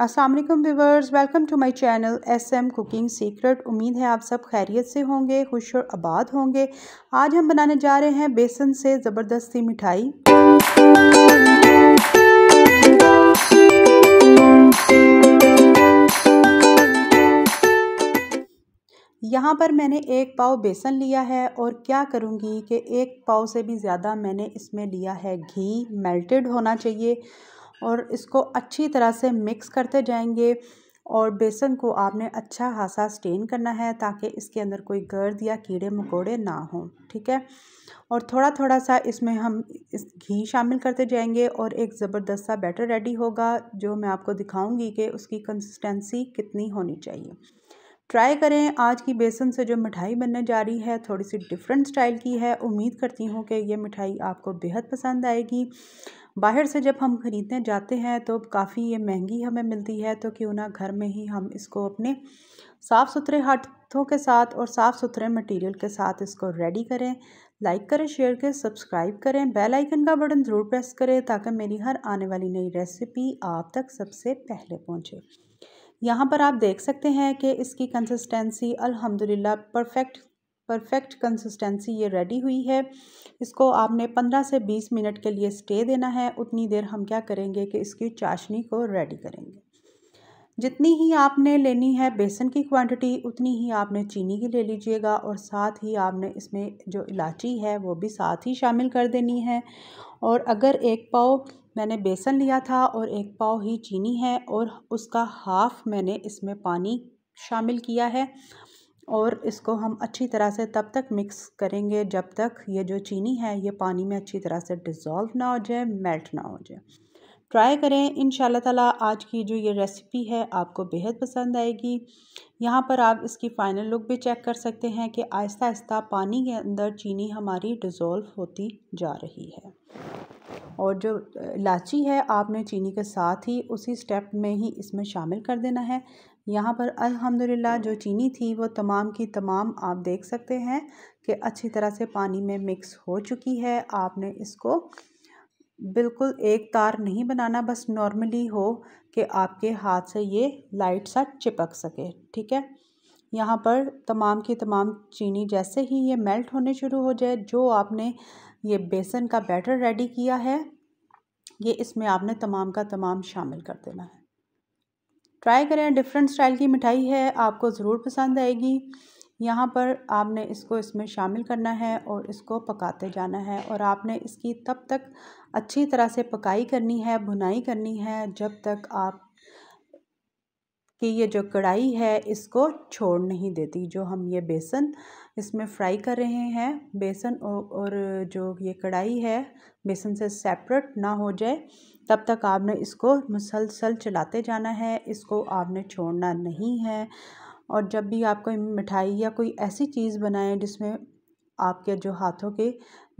Aslam viewers welcome to my channel S M cooking secret उम्मीद है आप सब खैरियत से होंगे खुश और आबाद होंगे आज हम बनाने जा रहे हैं बेसन से ज़बरदस्ती मिठाई यहाँ पर मैंने एक पाव बेसन लिया है और क्या करूँगी कि एक पाव से भी ज़्यादा मैंने इसमें लिया है घी मेल्टेड होना चाहिए और इसको अच्छी तरह से मिक्स करते जाएंगे और बेसन को आपने अच्छा खासा स्टेन करना है ताकि इसके अंदर कोई गर्द या कीड़े मकोड़े ना हों ठीक है और थोड़ा थोड़ा सा इसमें हम इस घी शामिल करते जाएंगे और एक ज़बरदस्त सा बैटर रेडी होगा जो मैं आपको दिखाऊंगी कि उसकी कंसिस्टेंसी कितनी होनी चाहिए ट्राई करें आज की बेसन से जो मिठाई बनने जा रही है थोड़ी सी डिफरेंट स्टाइल की है उम्मीद करती हूँ कि ये मिठाई आपको बेहद पसंद आएगी बाहर से जब हम ख़रीदने जाते हैं तो काफ़ी ये महंगी हमें मिलती है तो क्यों ना घर में ही हम इसको अपने साफ़ सुथरे हाथों के साथ और साफ़ सुथरे मटेरियल के साथ इसको रेडी करें लाइक करें शेयर करें सब्सक्राइब करें बेल आइकन का बटन ज़रूर प्रेस करें ताकि मेरी हर आने वाली नई रेसिपी आप तक सबसे पहले पहुँचे यहाँ पर आप देख सकते हैं कि इसकी कंसिस्टेंसी अल्हम्दुलिल्लाह परफेक्ट परफेक्ट कंसिस्टेंसी ये रेडी हुई है इसको आपने 15 से 20 मिनट के लिए स्टे देना है उतनी देर हम क्या करेंगे कि इसकी चाशनी को रेडी करेंगे जितनी ही आपने लेनी है बेसन की क्वांटिटी उतनी ही आपने चीनी की ले लीजिएगा और साथ ही आपने इसमें जो इलायची है वो भी साथ ही शामिल कर देनी है और अगर एक पाव मैंने बेसन लिया था और एक पाव ही चीनी है और उसका हाफ़ मैंने इसमें पानी शामिल किया है और इसको हम अच्छी तरह से तब तक मिक्स करेंगे जब तक ये जो चीनी है ये पानी में अच्छी तरह से डिज़ोल्व ना हो जाए मेल्ट ना हो जाए ट्राई करें इन ताला आज की जो ये रेसिपी है आपको बेहद पसंद आएगी यहाँ पर आप इसकी फ़ाइनल लुक भी चेक कर सकते हैं कि आहिस्ता आहिस्ता पानी के अंदर चीनी हमारी डिज़ोल्व होती जा रही है और जो इलाची है आपने चीनी के साथ ही उसी स्टेप में ही इसमें शामिल कर देना है यहाँ पर अल्हम्दुलिल्लाह जो चीनी थी वो तमाम की तमाम आप देख सकते हैं कि अच्छी तरह से पानी में मिक्स हो चुकी है आपने इसको बिल्कुल एक तार नहीं बनाना बस नॉर्मली हो कि आपके हाथ से ये लाइट सा चिपक सके ठीक है यहाँ पर तमाम की तमाम चीनी जैसे ही ये मेल्ट होने शुरू हो जाए जो आपने ये बेसन का बैटर रेडी किया है ये इसमें आपने तमाम का तमाम शामिल कर देना है ट्राई करें डिफरेंट स्टाइल की मिठाई है आपको ज़रूर पसंद आएगी यहाँ पर आपने इसको इसमें शामिल करना है और इसको पकाते जाना है और आपने इसकी तब तक अच्छी तरह से पकाई करनी है भुनाई करनी है जब तक आप कि ये जो कढ़ाई है इसको छोड़ नहीं देती जो हम ये बेसन इसमें फ्राई कर रहे हैं बेसन और जो ये कढ़ाई है बेसन से सेपरेट ना हो जाए तब तक आपने इसको मुसलसल चलाते जाना है इसको आपने छोड़ना नहीं है और जब भी आप कोई मिठाई या कोई ऐसी चीज़ बनाएं जिसमें आपके जो हाथों के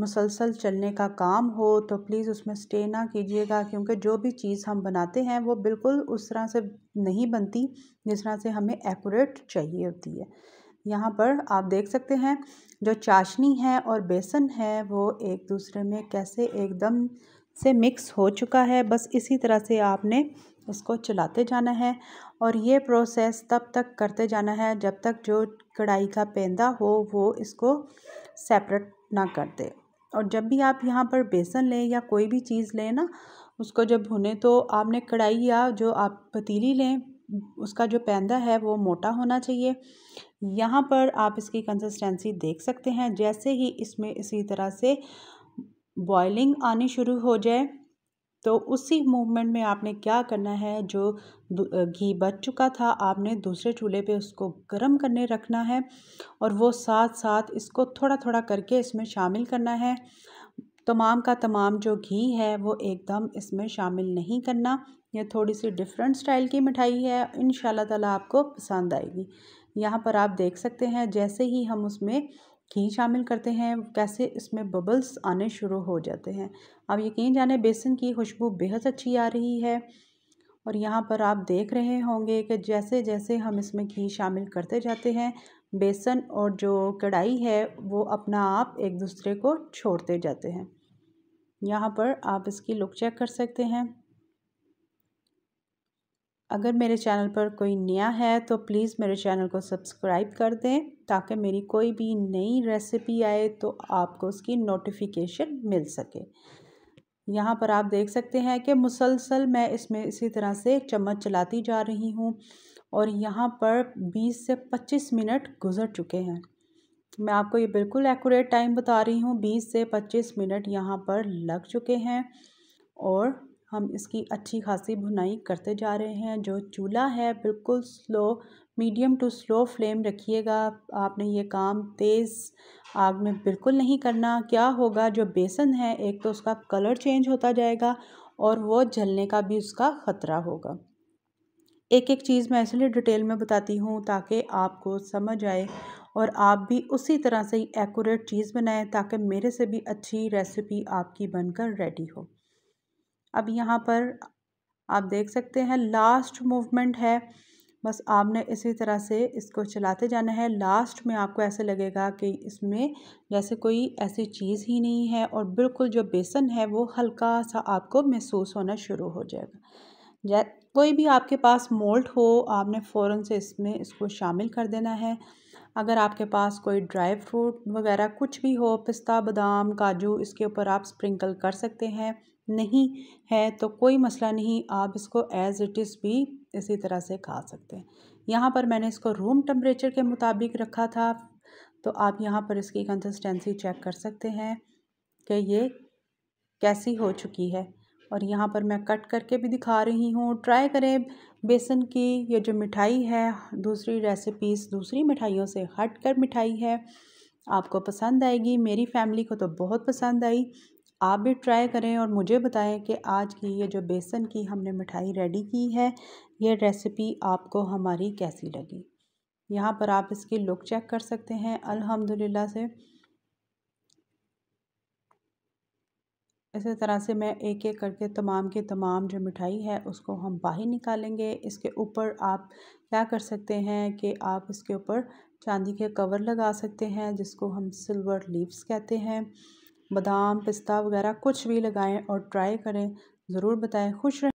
मुसलसल चलने का काम हो तो प्लीज़ उसमें स्टे ना कीजिएगा क्योंकि जो भी चीज़ हम बनाते हैं वो बिल्कुल उस तरह से नहीं बनती जिस तरह से हमें एक्यूरेट चाहिए होती है यहाँ पर आप देख सकते हैं जो चाशनी है और बेसन है वो एक दूसरे में कैसे एकदम से मिक्स हो चुका है बस इसी तरह से आपने इसको चलाते जाना है और ये प्रोसेस तब तक करते जाना है जब तक जो कढ़ाई का पेंदा हो वो इसको सेपरेट ना कर दे और जब भी आप यहाँ पर बेसन लें या कोई भी चीज़ लें ना उसको जब भुने तो आपने कढ़ाई या जो आप पतीली लें उसका जो पैंदा है वो मोटा होना चाहिए यहाँ पर आप इसकी कंसिस्टेंसी देख सकते हैं जैसे ही इसमें इसी तरह से बॉइलिंग आनी शुरू हो जाए तो उसी मूवमेंट में आपने क्या करना है जो घी बच चुका था आपने दूसरे चूल्हे पे उसको गर्म करने रखना है और वो साथ साथ इसको थोड़ा थोड़ा करके इसमें शामिल करना है तमाम का तमाम जो घी है वो एकदम इसमें शामिल नहीं करना ये थोड़ी सी डिफरेंट स्टाइल की मिठाई है इन ताला आपको पसंद आएगी यहाँ पर आप देख सकते हैं जैसे ही हम उसमें घी शामिल करते हैं कैसे इसमें बबल्स आने शुरू हो जाते हैं आप यकीन जाने बेसन की खुशबू बेहद अच्छी आ रही है और यहाँ पर आप देख रहे होंगे कि जैसे जैसे हम इसमें घी शामिल करते जाते हैं बेसन और जो कढ़ाई है वो अपना आप एक दूसरे को छोड़ते जाते हैं यहाँ पर आप इसकी लुक चेक कर सकते हैं अगर मेरे चैनल पर कोई नया है तो प्लीज़ मेरे चैनल को सब्सक्राइब कर दें ताकि मेरी कोई भी नई रेसिपी आए तो आपको उसकी नोटिफिकेशन मिल सके यहाँ पर आप देख सकते हैं कि मुसलसल मैं इसमें इसी तरह से चम्मच चलाती जा रही हूँ और यहाँ पर 20 से 25 मिनट गुज़र चुके हैं मैं आपको ये बिल्कुल एक्यूरेट टाइम बता रही हूँ 20 से 25 मिनट यहाँ पर लग चुके हैं और हम इसकी अच्छी खासी भुनाई करते जा रहे हैं जो चूल्हा है बिल्कुल slow medium to slow flame रखिएगा आपने ये काम तेज़ आग में बिल्कुल नहीं करना क्या होगा जो बेसन है एक तो उसका कलर चेंज होता जाएगा और वो जलने का भी उसका ख़तरा होगा एक एक चीज़ मैं इसलिए डिटेल में बताती हूँ ताकि आपको समझ आए और आप भी उसी तरह से ही एक्यूरेट चीज़ बनाएं ताकि मेरे से भी अच्छी रेसिपी आपकी बनकर रेडी हो अब यहाँ पर आप देख सकते हैं लास्ट मूवमेंट है बस आपने इसी तरह से इसको चलाते जाना है लास्ट में आपको ऐसे लगेगा कि इसमें जैसे कोई ऐसी चीज़ ही नहीं है और बिल्कुल जो बेसन है वो हल्का सा आपको महसूस होना शुरू हो जाएगा जै कोई भी आपके पास मोल्ट हो आपने फ़ौर से इसमें इसको शामिल कर देना है अगर आपके पास कोई ड्राई फ्रूट वगैरह कुछ भी हो पिस्ता बादाम काजू इसके ऊपर आप स्प्रिंकल कर सकते हैं नहीं है तो कोई मसला नहीं आप इसको एज़ इट इज़ भी इसी तरह से खा सकते हैं यहाँ पर मैंने इसको रूम टम्परेचर के मुताबिक रखा था तो आप यहाँ पर इसकी कंसिस्टेंसी चेक कर सकते हैं कि ये कैसी हो चुकी है और यहाँ पर मैं कट करके भी दिखा रही हूँ ट्राई करें बेसन की ये जो मिठाई है दूसरी रेसिपीज़ दूसरी मिठाइयों से हट कर मिठाई है आपको पसंद आएगी मेरी फैमिली को तो बहुत पसंद आई आप भी ट्राई करें और मुझे बताएं कि आज की ये जो बेसन की हमने मिठाई रेडी की है ये रेसिपी आपको हमारी कैसी लगी यहाँ पर आप इसकी लुक चेक कर सकते हैं अल्हम्दुलिल्लाह से इसी तरह से मैं एक एक करके तमाम की तमाम जो मिठाई है उसको हम बाहर निकालेंगे इसके ऊपर आप क्या कर सकते हैं कि आप इसके ऊपर चांदी के कवर लगा सकते हैं जिसको हम सिल्वर लीव्स कहते हैं बादाम पिस्ता वगैरह कुछ भी लगाएं और ट्राई करें ज़रूर बताएं खुश रहें